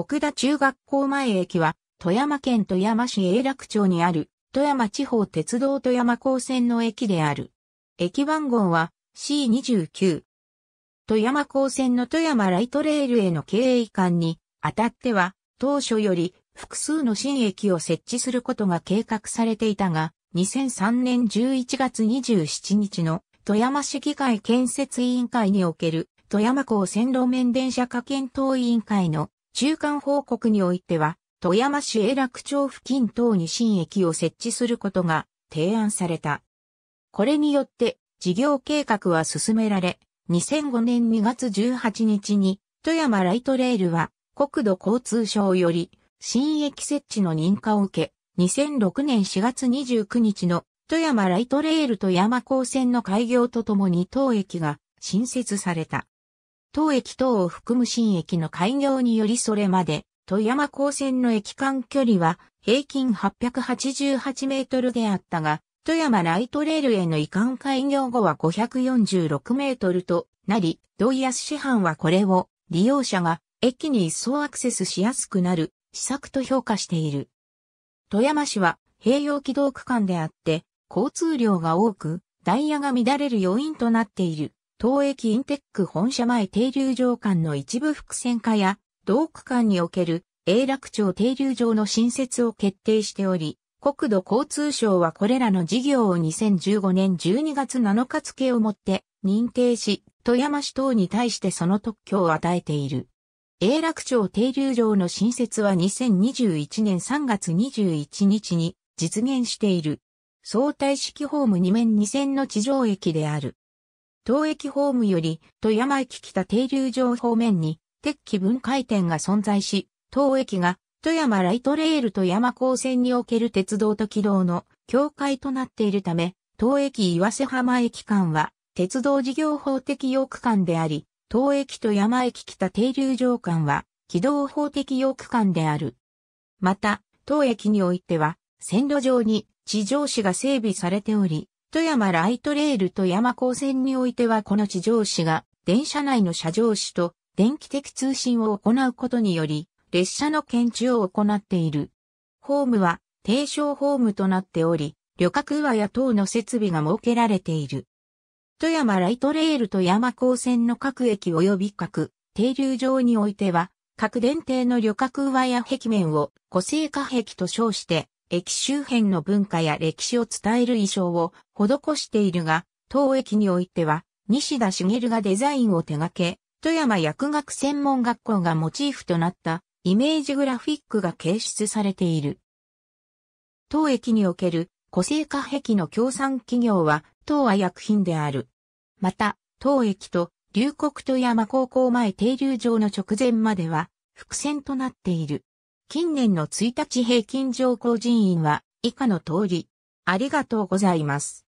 奥田中学校前駅は、富山県富山市永楽町にある、富山地方鉄道富山高線の駅である。駅番号は C29。富山高線の富山ライトレールへの経営間に、あたっては、当初より複数の新駅を設置することが計画されていたが、2003年11月27日の富山市議会建設委員会における富山港線路面電車加検討委員会の中間報告においては、富山市永楽町付近等に新駅を設置することが提案された。これによって事業計画は進められ、2005年2月18日に富山ライトレールは国土交通省より新駅設置の認可を受け、2006年4月29日の富山ライトレール富山高線の開業とともに当駅が新設された。当駅等を含む新駅の開業によりそれまで、富山高専の駅間距離は平均888メートルであったが、富山ライトレールへの移管開業後は546メートルとなり、土井安市販はこれを利用者が駅に一層アクセスしやすくなる施策と評価している。富山市は併用軌道区間であって、交通量が多く、ダイヤが乱れる要因となっている。東駅インテック本社前停留場間の一部伏線化や、道区間における永楽町停留場の新設を決定しており、国土交通省はこれらの事業を2015年12月7日付をもって認定し、富山市等に対してその特許を与えている。永楽町停留場の新設は2021年3月21日に実現している。相対式ホーム2面2線の地上駅である。東駅ホームより富山駅北停留場方面に鉄器分解点が存在し、東駅が富山ライトレール富山高専における鉄道と軌道の境界となっているため、東駅岩瀬浜駅間は鉄道事業法適用区間であり、東駅と山駅北停留場間は軌道法適用区間である。また、東駅においては、線路上に地上市が整備されており、富山ライトレール富山高専においてはこの地上紙が電車内の車上紙と電気的通信を行うことにより列車の検知を行っている。ホームは低床ホームとなっており、旅客和や等の設備が設けられている。富山ライトレール富山高専の各駅及び各停留場においては各電停の旅客和や壁面を個性化壁と称して駅周辺の文化や歴史を伝える衣装を施しているが、当駅においては、西田茂がデザインを手掛け、富山薬学専門学校がモチーフとなったイメージグラフィックが掲出されている。当駅における個性化壁の協賛企業は、当は薬品である。また、当駅と龍谷富山高校前停留場の直前までは、伏線となっている。近年の1日平均乗降人員は以下の通り。ありがとうございます。